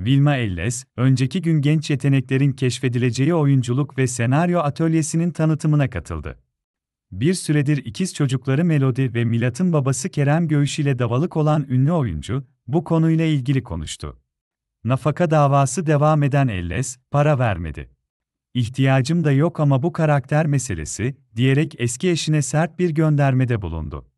Vilma Elles, önceki gün genç yeteneklerin keşfedileceği oyunculuk ve senaryo atölyesinin tanıtımına katıldı. Bir süredir ikiz çocukları Melodi ve Milat'ın babası Kerem Göğüş ile davalık olan ünlü oyuncu, bu konuyla ilgili konuştu. Nafaka davası devam eden Elles, para vermedi. İhtiyacım da yok ama bu karakter meselesi, diyerek eski eşine sert bir göndermede bulundu.